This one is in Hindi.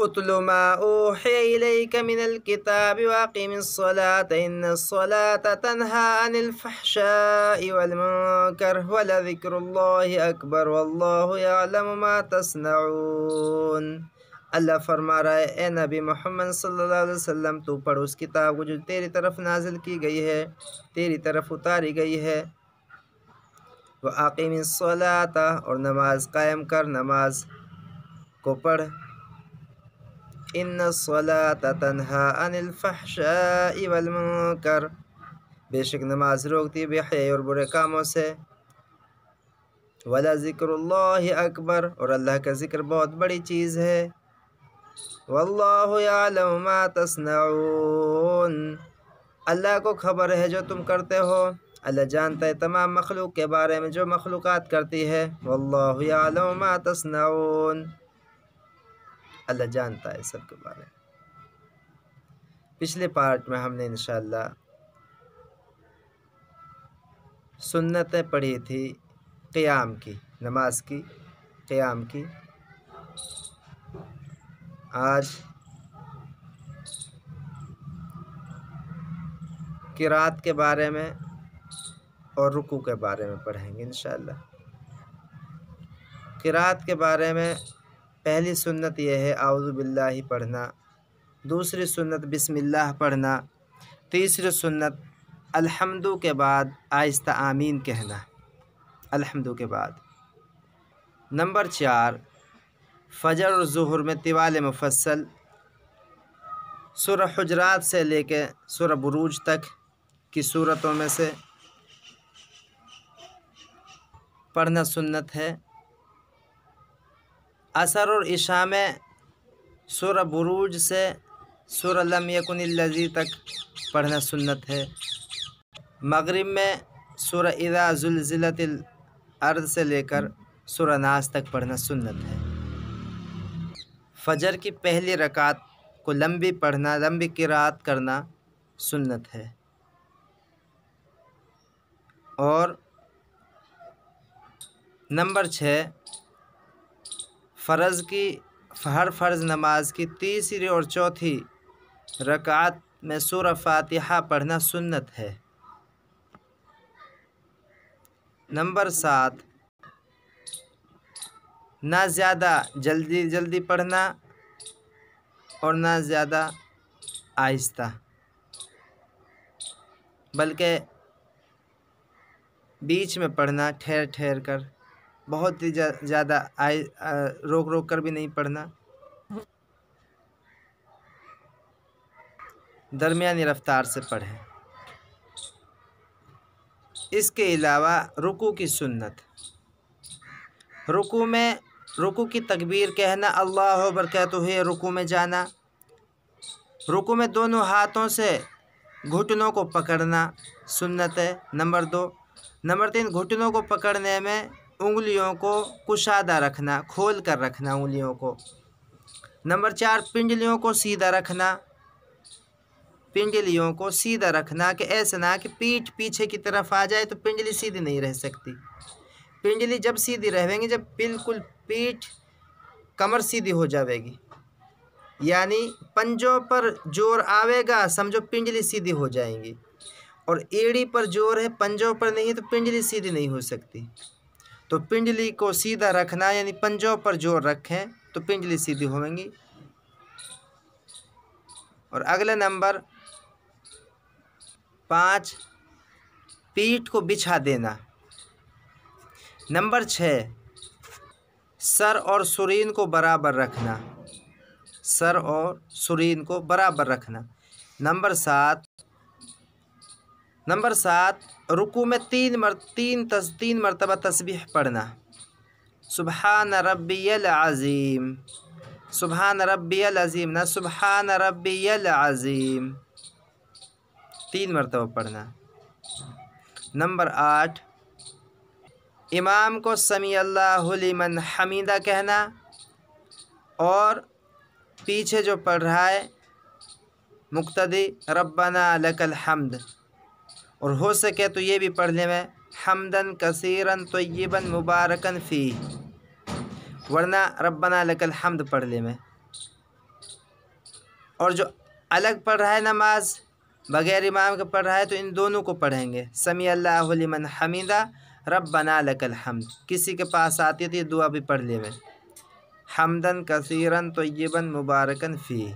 اتل ما أوحي إليك من الكتاب وأقم الصلاة إن الصلاة تنهى عن الفحشاء والمنكر ولذكر الله أكبر والله يعلم ما تصنعون अल्लाह فرما رہا ہے اے نبی محمد صلی اللہ علیہ وسلم تو उस اس کتاب کو جو تیری طرف نازل کی گئی ہے تیری طرف اتاری گئی ہے وَعَقِمِ الصَّلَاةَ اور نماز قائم کر نماز کو پڑھ इन सलात तनहा अनिल कर बेशक नमाज रोकती बेहया और बुरे कामों से वला ज़िक्र अकबर और अल्लाह का ज़िक्र बहुत बड़ी चीज़ है वल्लामा तसनाउन अल्लाह को खबर है जो तुम करते हो अल्लाह जानता है तमाम मखलूक के बारे में जो मखलूक़ात करती है मा तसनाउन अल्लाह जानता है सब के बारे में पिछले पार्ट में हमने इन सुन्नतें पढ़ी थी क़याम की नमाज की क़याम की आज किरात के बारे में और रुकू के बारे में पढ़ेंगे इन किरात के बारे में पहली सुन्नत यह है आउज़बिल्ला पढ़ना दूसरी सुन्नत बिसमिल्लाह पढ़ना तीसरी सुन्नत अलहमदु के बाद आहिस्ता आमीन कहना अलहमदु के बाद नंबर चार फजर और जहर में तिवाल मुफसल सुर हजरात से लेकर सुर बरूज तक की सूरतों में से पढ़ना सुन्नत है असर और इशा में सुर बुरूज से सुर लम लजी तक पढ़ना सुन्नत है मगरिब में सुर इदा जुलजिलत अर्द से लेकर सुर नास तक पढ़ना सुन्नत है फजर की पहली रकात को लंबी पढ़ना लंबी किरात करना सुन्नत है और नंबर छः फ़र्ज़ की हर फ़र्ज़ नमाज की तीसरी और चौथी रकात में सूर फातिहा पढ़ना सुन्नत है नंबर सात ना ज़्यादा जल्दी जल्दी पढ़ना और ना ज़्यादा आहिस्ता बल्कि बीच में पढ़ना ठहर ठहर कर बहुत ही ज़्यादा आए रोक रोक कर भी नहीं पढ़ना दरमियानी रफ्तार से पढ़ें इसके अलावा रुकू की सुन्नत रुकू में रुकू की तकबीर कहना अल्लाह बरकत तो है रुकू में जाना रुकू में दोनों हाथों से घुटनों को पकड़ना सुन्नत है नंबर दो नंबर तीन घुटनों को पकड़ने में उंगलियों को कुशादा रखना खोल कर रखना उंगलियों को नंबर चार पिंडलियों को सीधा रखना पिंडलियों को सीधा रखना कि ऐसा ना कि पीठ पीछे की तरफ आ जाए तो पिंडली सीधी नहीं रह सकती पिंडली जब सीधी रहेंगी जब बिल्कुल पीठ कमर सीधी हो जाएगी यानी पंजों पर जोर आवेगा समझो पिंडली सीधी हो जाएंगी और एड़ी पर जोर है पंजों पर नहीं तो पिंडली सीधी नहीं हो सकती तो पिंजली को सीधा रखना यानी पंजों पर जोर रखें तो पिंजली सीधी होंगी और अगला नंबर पाँच पीठ को बिछा देना नंबर छः सर और सुरीन को बराबर रखना सर और सुरीन को बराबर रखना नंबर सात नंबर सात रुकू में तीन मर तीन तस तीन मरतबा तस्बीह पढ़ना सुबहान रबियल अज़ीम सुबह न रबील अज़ीम न सुबह न रबील अज़ीम तीन मरतबा पढ़ना नंबर आठ इमाम को समी अल्लाहमन हमीदा कहना और पीछे जो पढ़ रहा है मुक्तदी रब्बना लकल हमद और हो सके तो ये भी पढ़ने में हमदन कसीरन तयबा मुबारकन फ़ी वरना रबना लकल हमद पढ़ने में और जो अलग पढ़ रहा है नमाज बग़ैर इमाम के पढ़ रहा है तो इन दोनों को पढ़ेंगे समी अल्लाहमन हमीदा बना लकल हमद किसी के पास आती थी तो दुआ भी पढ़ ले में हमदन कसीरन तयबा मुबारकन फ़ी